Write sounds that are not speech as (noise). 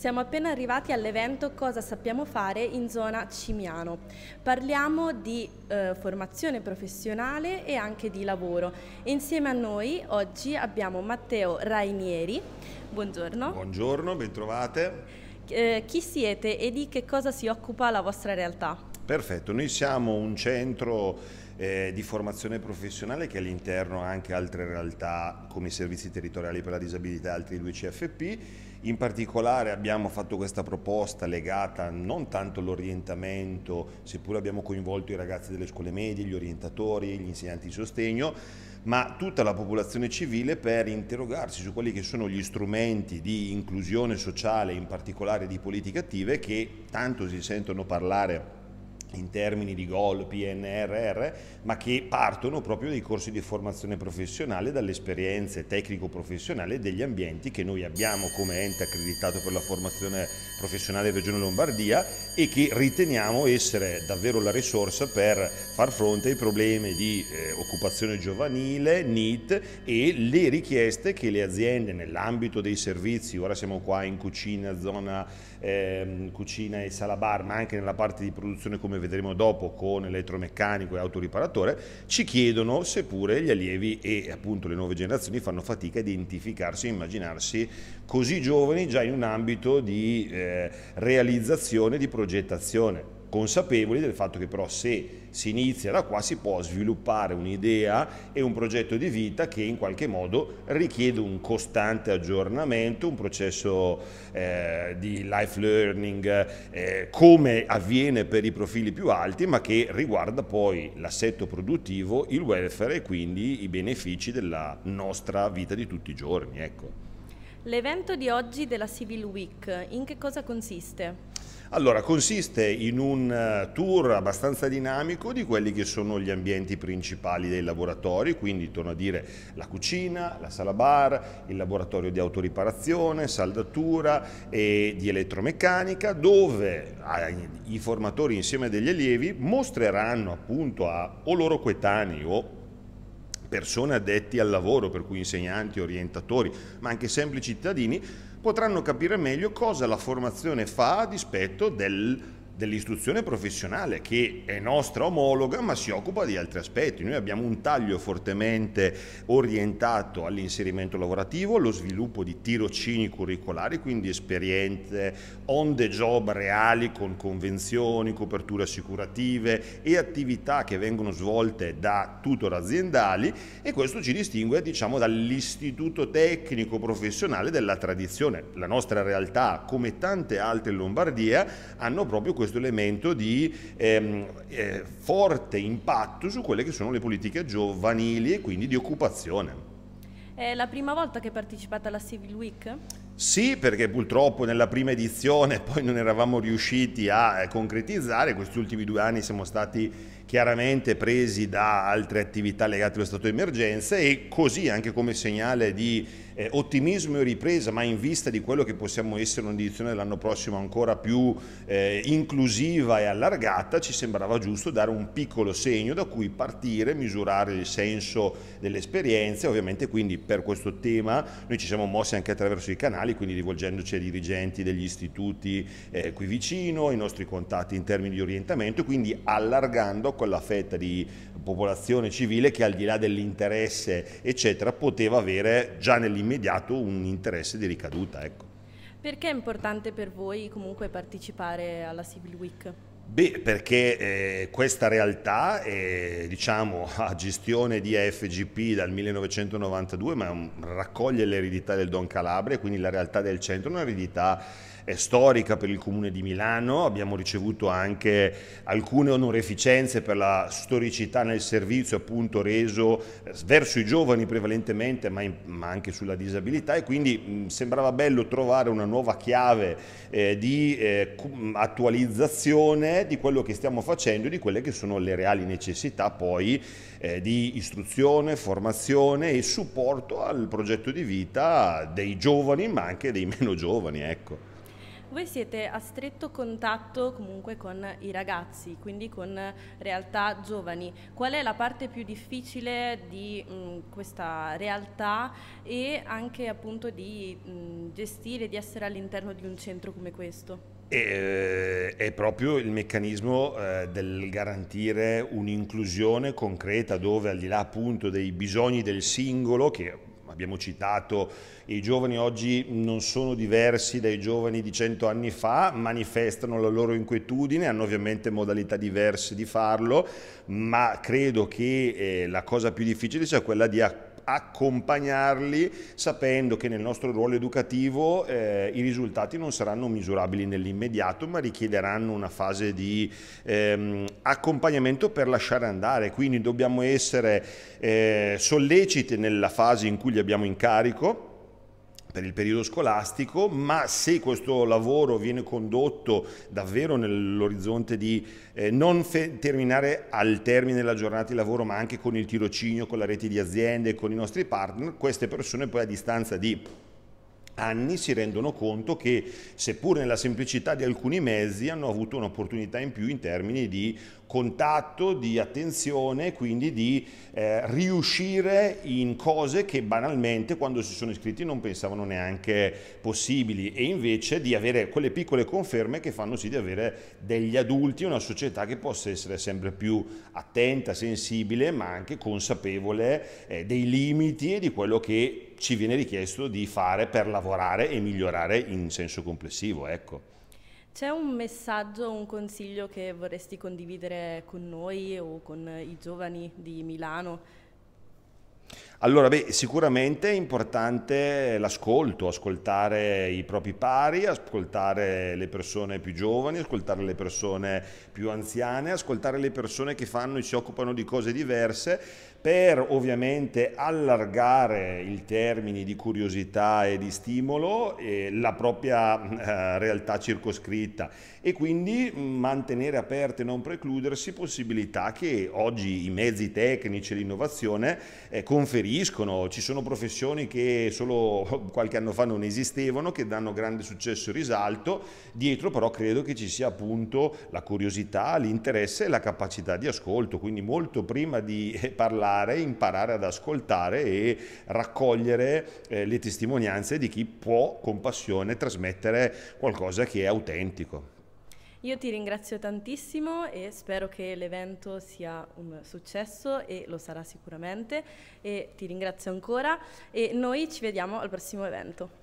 Siamo appena arrivati all'evento Cosa sappiamo fare in zona Cimiano. Parliamo di eh, formazione professionale e anche di lavoro. Insieme a noi oggi abbiamo Matteo Rainieri. Buongiorno. Buongiorno, bentrovate. Eh, chi siete e di che cosa si occupa la vostra realtà? Perfetto, noi siamo un centro eh, di formazione professionale che all'interno ha anche altre realtà come i servizi territoriali per la disabilità e altri due CFP. In particolare abbiamo fatto questa proposta legata non tanto all'orientamento, seppur abbiamo coinvolto i ragazzi delle scuole medie, gli orientatori, gli insegnanti di sostegno, ma tutta la popolazione civile per interrogarsi su quelli che sono gli strumenti di inclusione sociale, in particolare di politiche attive, che tanto si sentono parlare in termini di gol, PNRR, ma che partono proprio dai corsi di formazione professionale, dalle esperienze tecnico-professionali degli ambienti che noi abbiamo come ente accreditato per la formazione professionale Regione Lombardia e che riteniamo essere davvero la risorsa per far fronte ai problemi di eh, occupazione giovanile, NIT e le richieste che le aziende nell'ambito dei servizi, ora siamo qua in cucina, zona eh, cucina e sala bar, ma anche nella parte di produzione come vedremo dopo con elettromeccanico e autoriparatore, ci chiedono seppure gli allievi e appunto le nuove generazioni fanno fatica a identificarsi e immaginarsi così giovani già in un ambito di eh, realizzazione, di progettazione consapevoli del fatto che però se si inizia da qua si può sviluppare un'idea e un progetto di vita che in qualche modo richiede un costante aggiornamento, un processo eh, di life learning eh, come avviene per i profili più alti ma che riguarda poi l'assetto produttivo, il welfare e quindi i benefici della nostra vita di tutti i giorni. Ecco. L'evento di oggi della Civil Week in che cosa consiste? Allora, consiste in un eh, tour abbastanza dinamico di quelli che sono gli ambienti principali dei laboratori, quindi torno a dire la cucina, la sala bar, il laboratorio di autoriparazione, saldatura e di elettromeccanica, dove eh, i formatori insieme agli allievi mostreranno appunto a o loro coetanei o persone addetti al lavoro, per cui insegnanti, orientatori, ma anche semplici cittadini, potranno capire meglio cosa la formazione fa a dispetto del dell'istruzione professionale che è nostra omologa ma si occupa di altri aspetti. Noi abbiamo un taglio fortemente orientato all'inserimento lavorativo, allo sviluppo di tirocini curricolari, quindi esperienze on the job reali con convenzioni, coperture assicurative e attività che vengono svolte da tutor aziendali e questo ci distingue diciamo dall'istituto tecnico professionale della tradizione. La nostra realtà come tante altre in Lombardia hanno proprio questo questo elemento di ehm, eh, forte impatto su quelle che sono le politiche giovanili e quindi di occupazione. È la prima volta che partecipate alla Civil Week? Sì, perché purtroppo nella prima edizione (laughs) poi non eravamo riusciti a eh, concretizzare, questi ultimi due anni siamo stati chiaramente presi da altre attività legate allo stato di emergenza e così anche come segnale di eh, ottimismo e ripresa, ma in vista di quello che possiamo essere un'edizione dell'anno prossimo ancora più eh, inclusiva e allargata, ci sembrava giusto dare un piccolo segno da cui partire, misurare il senso dell'esperienza e ovviamente quindi per questo tema noi ci siamo mossi anche attraverso i canali, quindi rivolgendoci ai dirigenti degli istituti eh, qui vicino, ai nostri contatti in termini di orientamento, quindi allargando quella fetta di popolazione civile che al di là dell'interesse eccetera poteva avere già nell'immediato un interesse di ricaduta. Ecco. Perché è importante per voi comunque partecipare alla Civil Week? Beh, perché eh, questa realtà è diciamo, (laughs) a gestione di AFGP dal 1992, ma mm, raccoglie l'eredità del Don Calabria, quindi la realtà del centro è un'eredità è storica per il Comune di Milano, abbiamo ricevuto anche alcune onorificenze per la storicità nel servizio appunto reso eh, verso i giovani prevalentemente ma, in, ma anche sulla disabilità e quindi mh, mm, sembrava bello trovare una nuova chiave eh, di eh, attualizzazione di quello che stiamo facendo e di quelle che sono le reali necessità poi eh, di istruzione, formazione e supporto al progetto di vita dei giovani ma anche dei (laughs) meno giovani. Ecco. Voi siete a stretto contatto comunque con i ragazzi, quindi con realtà giovani. Qual è la parte più difficile di mh, mm, questa realtà e anche appunto di mh, mm, gestire, di essere all'interno di un centro come questo? E, eh, è proprio il meccanismo eh, del garantire un'inclusione concreta dove al di là appunto dei bisogni del singolo che abbiamo citato, i giovani oggi non sono diversi dai giovani di cento anni fa, manifestano la loro inquietudine, hanno ovviamente modalità diverse di farlo, ma credo che eh, la cosa più difficile sia quella di accogliere accompagnarli sapendo che nel nostro ruolo educativo eh, i risultati non saranno misurabili nell'immediato ma richiederanno una fase di ehm, accompagnamento per lasciare andare quindi dobbiamo essere eh, solleciti nella fase in cui li abbiamo in carico per il periodo scolastico, ma se questo lavoro viene condotto davvero nell'orizzonte di eh, non terminare al termine della giornata di lavoro, ma anche con il tirocinio, con la rete di aziende, con i nostri partner, queste persone poi a distanza di anni si rendono conto che seppur nella semplicità di alcuni mezzi hanno avuto un'opportunità in più in termini di contatto, di attenzione, quindi di eh, riuscire in cose che banalmente quando si sono iscritti non pensavano neanche possibili e invece di avere quelle piccole conferme che fanno sì di avere degli adulti, una società che possa essere sempre più attenta, sensibile, ma anche consapevole eh, dei limiti e di quello che ci viene richiesto di fare per lavorare e migliorare in senso complessivo. Ecco. C'è un messaggio, un consiglio che vorresti condividere con noi o con i giovani di Milano allora, beh, sicuramente è importante l'ascolto, ascoltare i propri pari, ascoltare le persone più giovani, ascoltare le persone più anziane, ascoltare le persone che fanno e si occupano di cose diverse per ovviamente allargare il termine di curiosità e di stimolo e la propria eh, realtà circoscritta e quindi mm, mantenere aperte e non precludersi possibilità che oggi i mezzi tecnici e l'innovazione eh, conferiscono reinseriscono, ci sono professioni che solo qualche anno fa non esistevano, che danno grande successo e risalto, dietro però credo che ci sia appunto la curiosità, l'interesse e la capacità di ascolto, quindi molto prima di eh, parlare imparare ad ascoltare e raccogliere eh, le testimonianze di chi può con passione trasmettere qualcosa che è autentico. Io ti ringrazio tantissimo e spero che l'evento sia un successo e lo sarà sicuramente e ti ringrazio ancora e noi ci vediamo al prossimo evento.